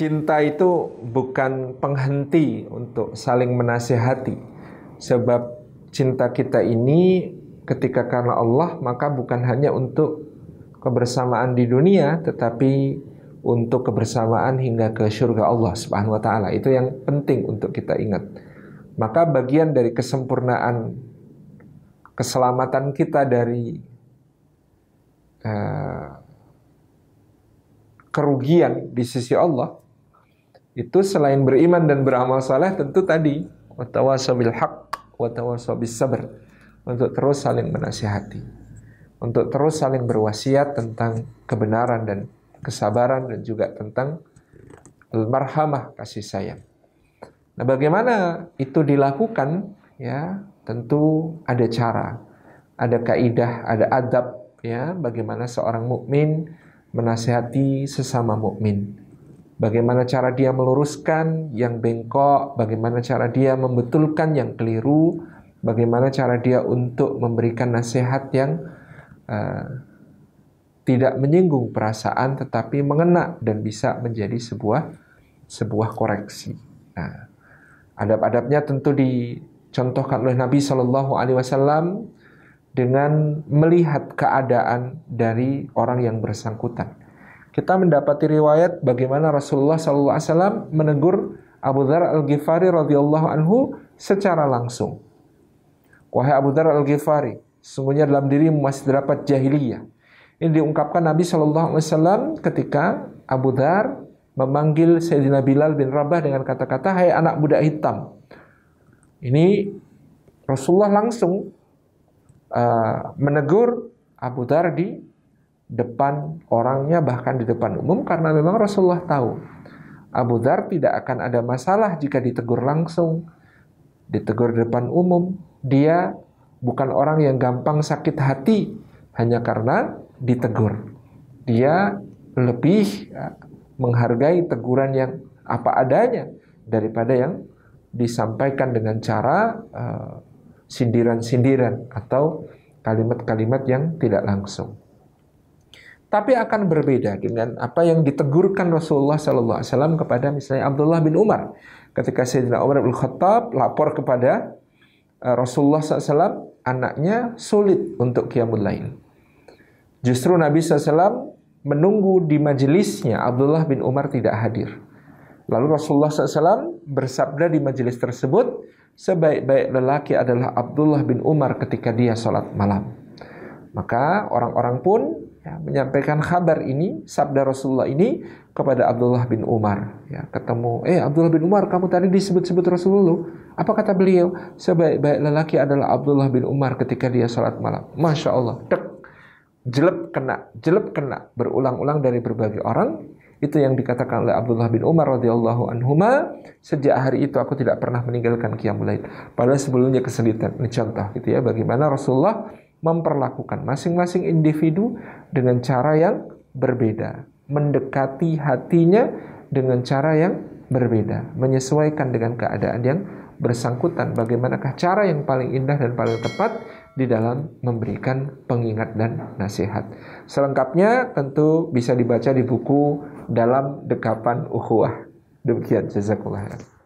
cinta itu bukan penghenti untuk saling menasehati. Sebab cinta kita ini ketika karena Allah maka bukan hanya untuk kebersamaan di dunia tetapi untuk kebersamaan hingga ke surga Allah Subhanahu wa taala. Itu yang penting untuk kita ingat. Maka bagian dari kesempurnaan keselamatan kita dari uh, kerugian di sisi Allah itu selain beriman dan beramal saleh tentu tadi watawasabil haq watawasabil sabr untuk terus saling menasihati untuk terus saling berwasiat tentang kebenaran dan kesabaran dan juga tentang marhamah kasih sayang. Nah, bagaimana itu dilakukan ya? Tentu ada cara, ada kaidah, ada adab ya bagaimana seorang mukmin menasihati sesama mukmin bagaimana cara dia meluruskan yang bengkok, bagaimana cara dia membetulkan yang keliru, bagaimana cara dia untuk memberikan nasihat yang uh, tidak menyinggung perasaan tetapi mengena dan bisa menjadi sebuah sebuah koreksi. Nah, adab-adabnya tentu dicontohkan oleh Nabi Shallallahu Alaihi Wasallam dengan melihat keadaan dari orang yang bersangkutan kita mendapati riwayat bagaimana Rasulullah SAW menegur Abu Dhar Al-Ghifari radhiyallahu anhu secara langsung. Wahai Abu Dhar Al-Ghifari, sesungguhnya dalam dirimu masih terdapat jahiliyah. Ini diungkapkan Nabi Shallallahu Alaihi Wasallam ketika Abu Dhar memanggil Sayyidina Bilal bin Rabah dengan kata-kata, Hai anak muda hitam. Ini Rasulullah langsung uh, menegur Abu Dhar di depan orangnya bahkan di depan umum karena memang Rasulullah tahu Abu Dhar tidak akan ada masalah jika ditegur langsung, ditegur depan umum. Dia bukan orang yang gampang sakit hati hanya karena ditegur. Dia lebih ya, menghargai teguran yang apa adanya daripada yang disampaikan dengan cara eh, sindiran-sindiran uh, sindiran -sindiran atau kalimat-kalimat yang tidak langsung tapi akan berbeda dengan apa yang ditegurkan Rasulullah Sallallahu Alaihi Wasallam kepada misalnya Abdullah bin Umar ketika Sayyidina Umar bin Khattab lapor kepada eh, Rasulullah SAW anaknya sulit untuk kiamul lain. Justru Nabi SAW menunggu di majelisnya Abdullah bin Umar tidak hadir. Lalu Rasulullah SAW bersabda di majelis tersebut, sebaik-baik lelaki adalah Abdullah bin Umar ketika dia sholat malam. Maka orang-orang pun ya, menyampaikan kabar ini, sabda Rasulullah ini kepada Abdullah bin Umar. Ya, ketemu, eh Abdullah bin Umar, kamu tadi disebut-sebut Rasulullah. Apa kata beliau? Sebaik-baik lelaki adalah Abdullah bin Umar ketika dia sholat malam. Masya Allah, tek jelek kena, jelek kena, berulang-ulang dari berbagai orang. Itu yang dikatakan oleh Abdullah bin Umar radhiyallahu anhuma. Sejak hari itu aku tidak pernah meninggalkan Qiyamul Padahal sebelumnya kesulitan. Ini contoh gitu ya bagaimana Rasulullah memperlakukan masing-masing individu dengan cara yang berbeda, mendekati hatinya dengan cara yang berbeda, menyesuaikan dengan keadaan yang bersangkutan. Bagaimanakah cara yang paling indah dan paling tepat di dalam memberikan pengingat dan nasihat? Selengkapnya tentu bisa dibaca di buku dalam dekapan ukhuwah. Demikian jazakallah khairan.